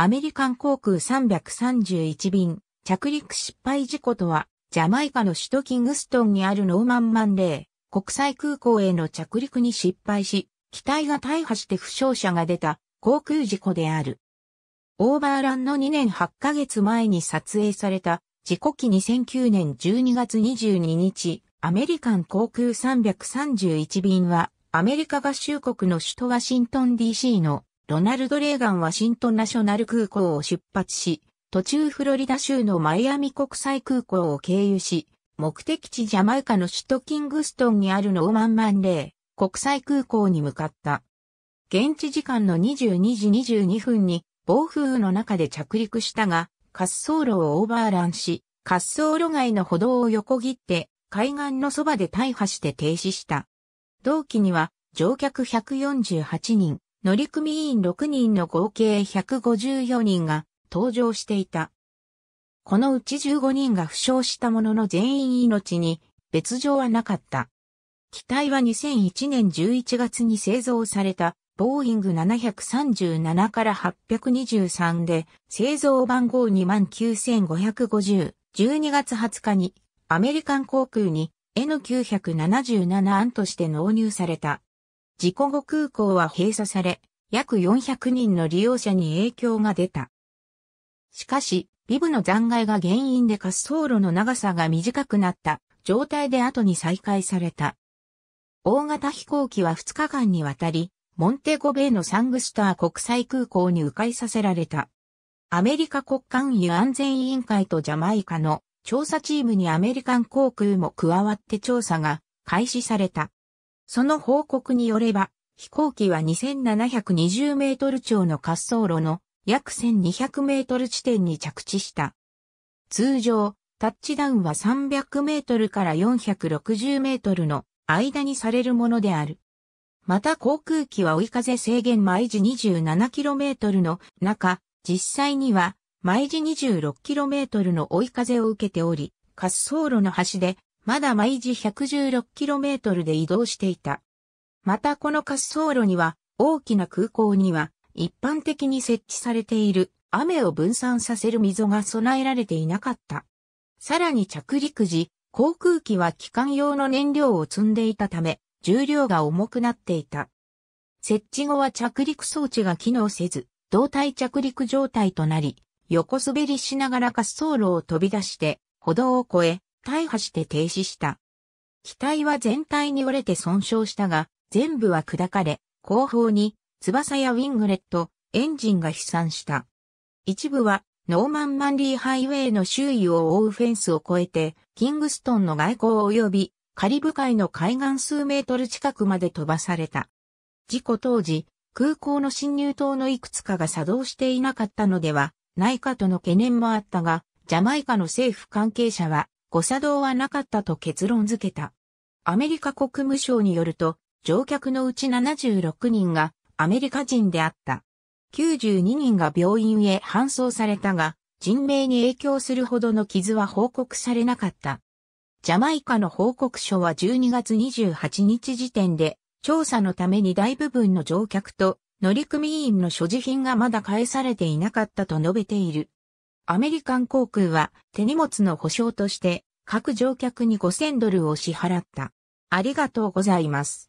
アメリカン航空331便、着陸失敗事故とは、ジャマイカの首都キングストンにあるノーマンマンレー、国際空港への着陸に失敗し、機体が大破して負傷者が出た航空事故である。オーバーランの2年8ヶ月前に撮影された事故機2009年12月22日、アメリカン航空331便はアメリカ合衆国の首都ワシントン DC のロナルド・レーガン・ワシントン・ナショナル空港を出発し、途中フロリダ州のマイアミ国際空港を経由し、目的地ジャマイカの首都キングストンにあるノーマン・マンレー国際空港に向かった。現地時間の22時22分に暴風雨の中で着陸したが、滑走路をオーバーランし、滑走路外の歩道を横切って海岸のそばで大破して停止した。同期には乗客148人、乗組員6人の合計154人が搭乗していた。このうち15人が負傷したものの全員命に別状はなかった。機体は2001年11月に製造されたボーイング737から823で製造番号29550、12月20日にアメリカン航空に N977 案として納入された。事故後空港は閉鎖され、約400人の利用者に影響が出た。しかし、ビブの残骸が原因で滑走路の長さが短くなった状態で後に再開された。大型飛行機は2日間にわたり、モンテゴベイのサングスター国際空港に迂回させられた。アメリカ国間輸安全委員会とジャマイカの調査チームにアメリカン航空も加わって調査が開始された。その報告によれば、飛行機は2720メートル超の滑走路の約1200メートル地点に着地した。通常、タッチダウンは300メートルから460メートルの間にされるものである。また航空機は追い風制限毎時2 7トルの中、実際には毎時2 6トルの追い風を受けており、滑走路の端でまだ毎時 116km で移動していた。またこの滑走路には、大きな空港には、一般的に設置されている雨を分散させる溝が備えられていなかった。さらに着陸時、航空機は機関用の燃料を積んでいたため、重量が重くなっていた。設置後は着陸装置が機能せず、胴体着陸状態となり、横滑りしながら滑走路を飛び出して、歩道を越え、大破して停止した。機体は全体に折れて損傷したが、全部は砕かれ、後方に翼やウィングレット、エンジンが飛散した。一部はノーマンマンリーハイウェイの周囲を覆うフェンスを越えて、キングストンの外交及びカリブ海の海岸数メートル近くまで飛ばされた。事故当時、空港の侵入灯のいくつかが作動していなかったのではないかとの懸念もあったが、ジャマイカの政府関係者は誤作動はなかったと結論付けた。アメリカ国務省によると、乗客のうち76人がアメリカ人であった。92人が病院へ搬送されたが、人命に影響するほどの傷は報告されなかった。ジャマイカの報告書は12月28日時点で、調査のために大部分の乗客と乗組員の所持品がまだ返されていなかったと述べている。アメリカン航空は手荷物の保証として各乗客に5000ドルを支払った。ありがとうございます。